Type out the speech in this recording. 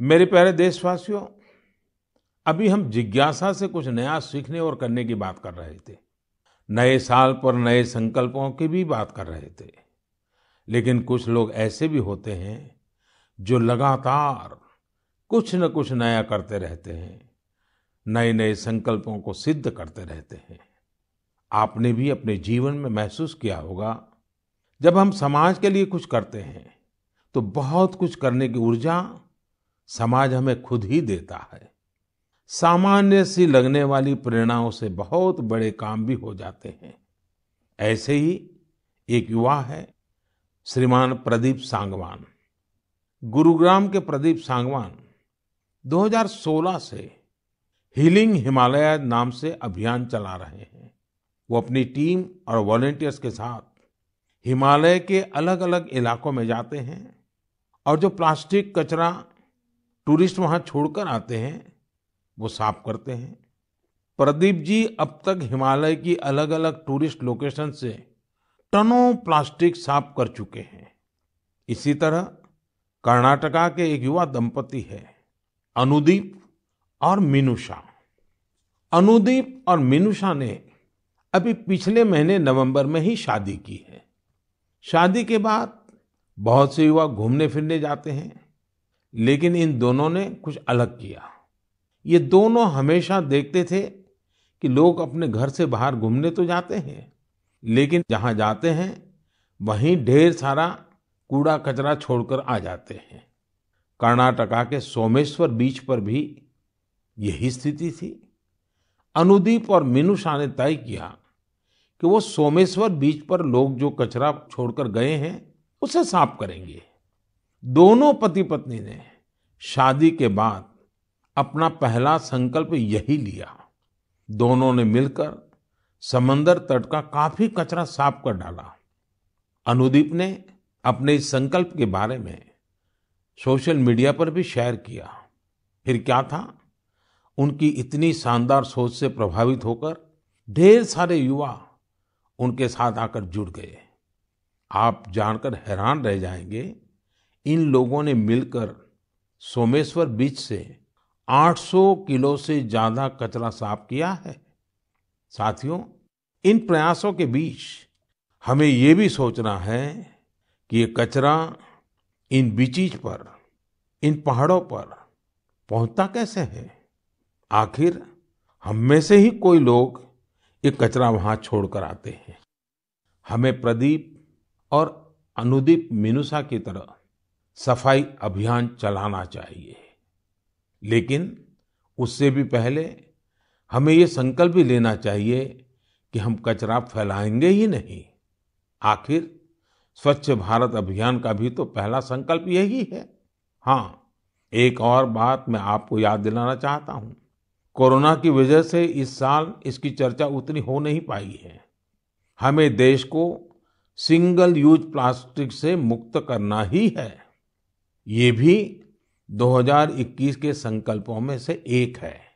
मेरे प्यारे देशवासियों अभी हम जिज्ञासा से कुछ नया सीखने और करने की बात कर रहे थे नए साल पर नए संकल्पों की भी बात कर रहे थे लेकिन कुछ लोग ऐसे भी होते हैं जो लगातार कुछ न कुछ नया करते रहते हैं नए नए संकल्पों को सिद्ध करते रहते हैं आपने भी अपने जीवन में महसूस किया होगा जब हम समाज के लिए कुछ करते हैं तो बहुत कुछ करने की ऊर्जा समाज हमें खुद ही देता है सामान्य सी लगने वाली प्रेरणाओं से बहुत बड़े काम भी हो जाते हैं ऐसे ही एक युवा है श्रीमान प्रदीप सांगवान गुरुग्राम के प्रदीप सांगवान 2016 से हीलिंग हिमालय नाम से अभियान चला रहे हैं वो अपनी टीम और वॉलेंटियर्स के साथ हिमालय के अलग अलग इलाकों में जाते हैं और जो प्लास्टिक कचरा टूरिस्ट वहां छोड़कर आते हैं वो साफ करते हैं प्रदीप जी अब तक हिमालय की अलग अलग टूरिस्ट लोकेशन से टनों प्लास्टिक साफ कर चुके हैं इसी तरह कर्नाटका के एक युवा दंपति है अनुदीप और मीनूषा अनुदीप और मीनूषा ने अभी पिछले महीने नवंबर में ही शादी की है शादी के बाद बहुत से युवा घूमने फिरने जाते हैं लेकिन इन दोनों ने कुछ अलग किया ये दोनों हमेशा देखते थे कि लोग अपने घर से बाहर घूमने तो जाते हैं लेकिन जहाँ जाते हैं वहीं ढेर सारा कूड़ा कचरा छोड़कर आ जाते हैं कर्नाटका के सोमेश्वर बीच पर भी यही स्थिति थी अनुदीप और मीनूषा ने तय किया कि वो सोमेश्वर बीच पर लोग जो कचरा छोड़कर गए हैं उसे साफ करेंगे दोनों पति पत्नी ने शादी के बाद अपना पहला संकल्प यही लिया दोनों ने मिलकर समंदर तट का काफी कचरा साफ कर डाला अनुदीप ने अपने इस संकल्प के बारे में सोशल मीडिया पर भी शेयर किया फिर क्या था उनकी इतनी शानदार सोच से प्रभावित होकर ढेर सारे युवा उनके साथ आकर जुड़ गए आप जानकर हैरान रह जाएंगे इन लोगों ने मिलकर सोमेश्वर बीच से 800 किलो से ज्यादा कचरा साफ किया है साथियों इन प्रयासों के बीच हमें ये भी सोचना है कि ये कचरा इन बीचीज पर इन पहाड़ों पर पहुंचता कैसे है आखिर हम में से ही कोई लोग ये कचरा वहां छोड़कर आते हैं हमें प्रदीप और अनुदीप मिनुषा की तरह सफाई अभियान चलाना चाहिए लेकिन उससे भी पहले हमें ये संकल्प भी लेना चाहिए कि हम कचरा फैलाएंगे ही नहीं आखिर स्वच्छ भारत अभियान का भी तो पहला संकल्प यही है हाँ एक और बात मैं आपको याद दिलाना चाहता हूँ कोरोना की वजह से इस साल इसकी चर्चा उतनी हो नहीं पाई है हमें देश को सिंगल यूज प्लास्टिक से मुक्त करना ही है ये भी 2021 के संकल्पों में से एक है